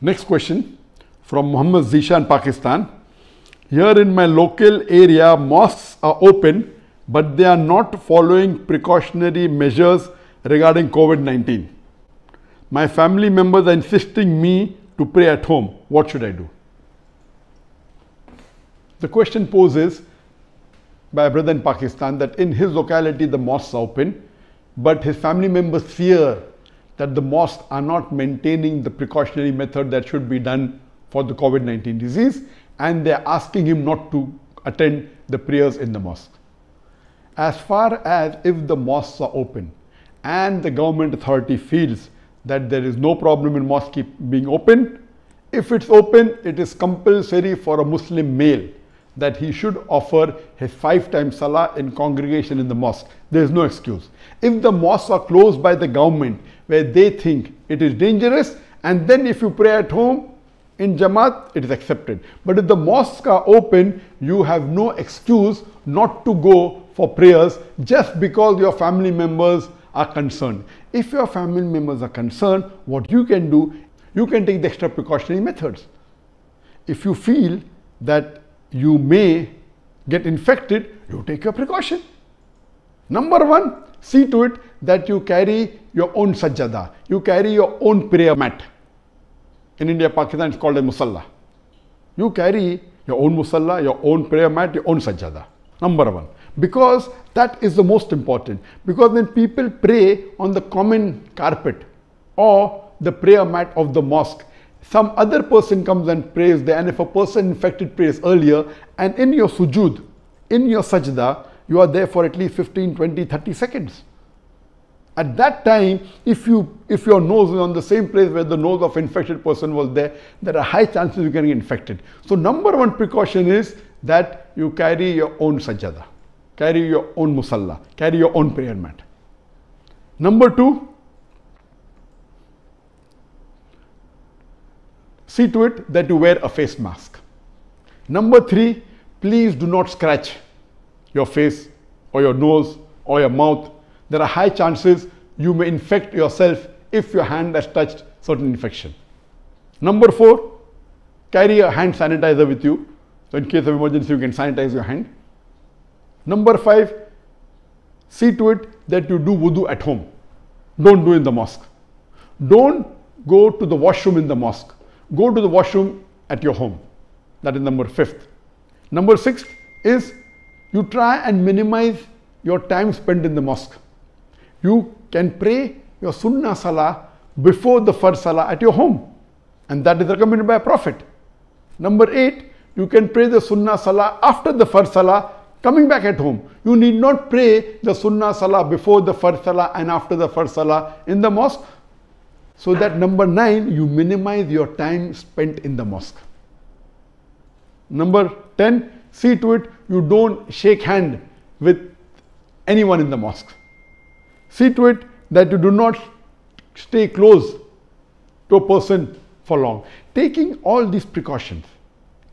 Next question from Muhammad Zishan, Pakistan. Here in my local area, mosques are open, but they are not following precautionary measures regarding COVID-19. My family members are insisting me to pray at home. What should I do? The question poses by a brother in Pakistan that in his locality the mosques are open, but his family members fear that the mosques are not maintaining the precautionary method that should be done for the COVID-19 disease and they're asking him not to attend the prayers in the mosque. As far as if the mosques are open and the government authority feels that there is no problem in mosque being open, if it's open, it is compulsory for a Muslim male that he should offer his five times salah in congregation in the mosque. There is no excuse. If the mosques are closed by the government where they think it is dangerous and then if you pray at home in Jamaat, it is accepted. But if the mosques are open, you have no excuse not to go for prayers just because your family members are concerned. If your family members are concerned, what you can do, you can take the extra precautionary methods. If you feel that you may get infected, you take your precaution. Number one, see to it that you carry your own sajjada, you carry your own prayer mat. In India, Pakistan, it's called a musalla. You carry your own musalla, your own prayer mat, your own sajjada. Number one, because that is the most important. Because when people pray on the common carpet or the prayer mat of the mosque, some other person comes and prays there. And if a person infected prays earlier, and in your sujud, in your sajda, you are there for at least 15, 20, 30 seconds. At that time, if, you, if your nose is on the same place where the nose of infected person was there, there are high chances you can get infected. So number one precaution is that you carry your own sajada carry your own musalla, carry your own prayer mat. Number two, see to it that you wear a face mask. Number three, please do not scratch your face or your nose or your mouth, there are high chances you may infect yourself if your hand has touched certain infection. Number four, carry a hand sanitizer with you. So in case of emergency, you can sanitize your hand. Number five, see to it that you do wudu at home. Don't do in the mosque. Don't go to the washroom in the mosque. Go to the washroom at your home. That is number fifth. Number sixth is you try and minimize your time spent in the mosque. You can pray your sunnah salah before the first salah at your home. And that is recommended by a prophet. Number eight, you can pray the sunnah salah after the first salah coming back at home. You need not pray the sunnah salah before the first salah and after the first salah in the mosque. So that number nine, you minimize your time spent in the mosque. Number 10, see to it you don't shake hand with anyone in the mosque. See to it that you do not stay close to a person for long. Taking all these precautions.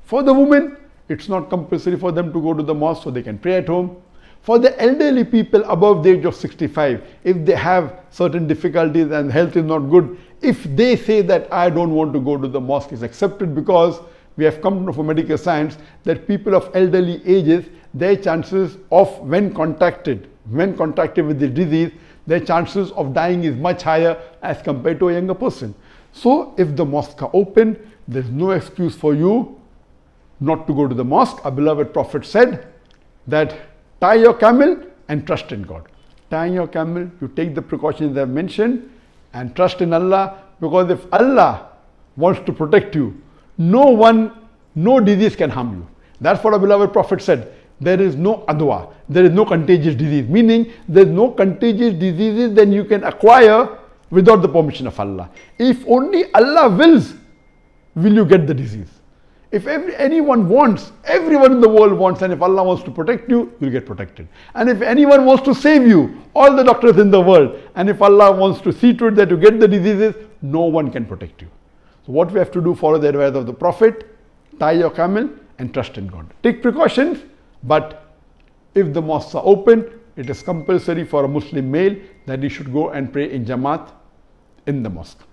For the women, it's not compulsory for them to go to the mosque so they can pray at home. For the elderly people above the age of 65, if they have certain difficulties and health is not good, if they say that I don't want to go to the mosque, is accepted because we have come from medical science that people of elderly ages, their chances of when contacted, when contacted with the disease, their chances of dying is much higher as compared to a younger person. So if the mosque are open, there's no excuse for you not to go to the mosque. Our beloved Prophet said that tie your camel and trust in God. Tie your camel, you take the precautions I've mentioned and trust in Allah because if Allah wants to protect you, no one, no disease can harm you. That's what our beloved Prophet said. There is no adwa, there is no contagious disease, meaning there is no contagious diseases that you can acquire without the permission of Allah. If only Allah wills, will you get the disease. If every, anyone wants, everyone in the world wants, and if Allah wants to protect you, you'll get protected. And if anyone wants to save you, all the doctors in the world, and if Allah wants to see to it that you get the diseases, no one can protect you. So what we have to do, follow the advice of the Prophet, tie your camel and trust in God. Take precautions, but if the mosques are open, it is compulsory for a Muslim male that he should go and pray in Jamaat in the mosque.